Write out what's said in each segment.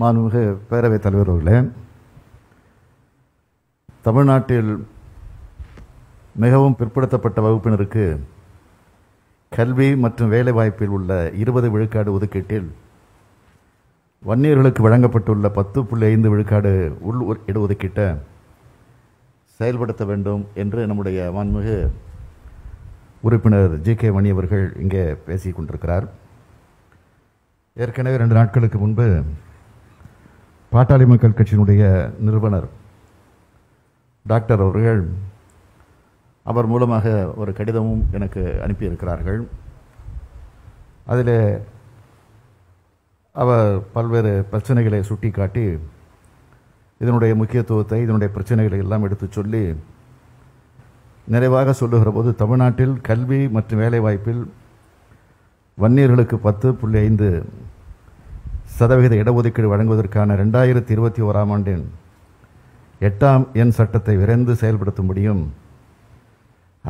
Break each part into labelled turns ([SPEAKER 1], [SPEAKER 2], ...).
[SPEAKER 1] மாண்புமிகு பேரவைத் தலைவர் அவர்களே தமிழ்நாட்டில் மிகவும் பிற்படுத்தப்பட்ட வகுப்பினருக்கு கல்வி மற்றும் வேலைவாய்ப்பில் உள்ள இருபது விழுக்காடு ஒதுக்கீட்டில் வன்னியர்களுக்கு வழங்கப்பட்டுள்ள பத்து புள்ளி ஐந்து விழுக்காடு உள் இடஒதுக்கீட்டை செயல்படுத்த வேண்டும் என்று நம்முடைய மாண்புமிகு உறுப்பினர் ஜி கே மணி அவர்கள் இங்கே பேசிக் கொண்டிருக்கிறார் ஏற்கனவே ரெண்டு நாட்களுக்கு முன்பு பாட்டாளி மக்கள் கட்சியினுடைய நிறுவனர் டாக்டர் அவர்கள் அவர் மூலமாக ஒரு கடிதமும் எனக்கு அனுப்பியிருக்கிறார்கள் அதில் அவர் பல்வேறு பிரச்சனைகளை சுட்டிக்காட்டி இதனுடைய முக்கியத்துவத்தை இதனுடைய பிரச்சனைகளை எல்லாம் எடுத்து சொல்லி நிறைவாக சொல்லுகிற போது தமிழ்நாட்டில் கல்வி மற்றும் வேலைவாய்ப்பில் வன்னியர்களுக்கு பத்து புள்ளி ஐந்து சதவிகித இடஒதுக்கீடு வழங்குவதற்கான ரெண்டாயிரத்தி இருபத்தி ஓராம் ஆண்டின் எட்டாம் எண் சட்டத்தை விரைந்து செயல்படுத்த முடியும்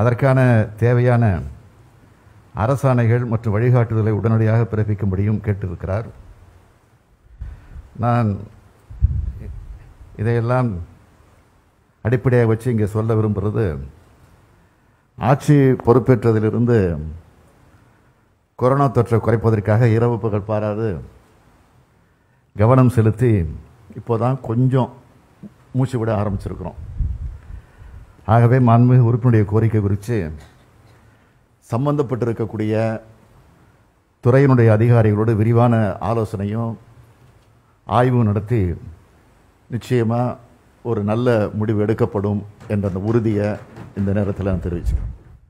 [SPEAKER 1] அதற்கான தேவையான அரசாணைகள் மற்றும் வழிகாட்டுதலை உடனடியாக பிறப்பிக்க முடியும் கேட்டிருக்கிறார் நான் இதையெல்லாம் அடிப்படையாக வச்சு இங்கே சொல்ல விரும்புகிறது ஆட்சி பொறுப்பேற்றதிலிருந்து கொரோனா தொற்றை குறைப்பதற்காக இரவு பகல் பாராது கவனம் செலுத்தி இப்போ தான் கொஞ்சம் மூச்சு விட ஆரம்பிச்சிருக்கிறோம் ஆகவே மாண்புமிகு உறுப்பினுடைய கோரிக்கை குறித்து சம்பந்தப்பட்டிருக்கக்கூடிய துறையினுடைய அதிகாரிகளோடு விரிவான ஆலோசனையும் ஆய்வும் நடத்தி நிச்சயமாக ஒரு நல்ல முடிவு எடுக்கப்படும் என்ற அந்த உறுதியை இந்த நேரத்தில் நான் தெரிவிச்சுக்கிறேன்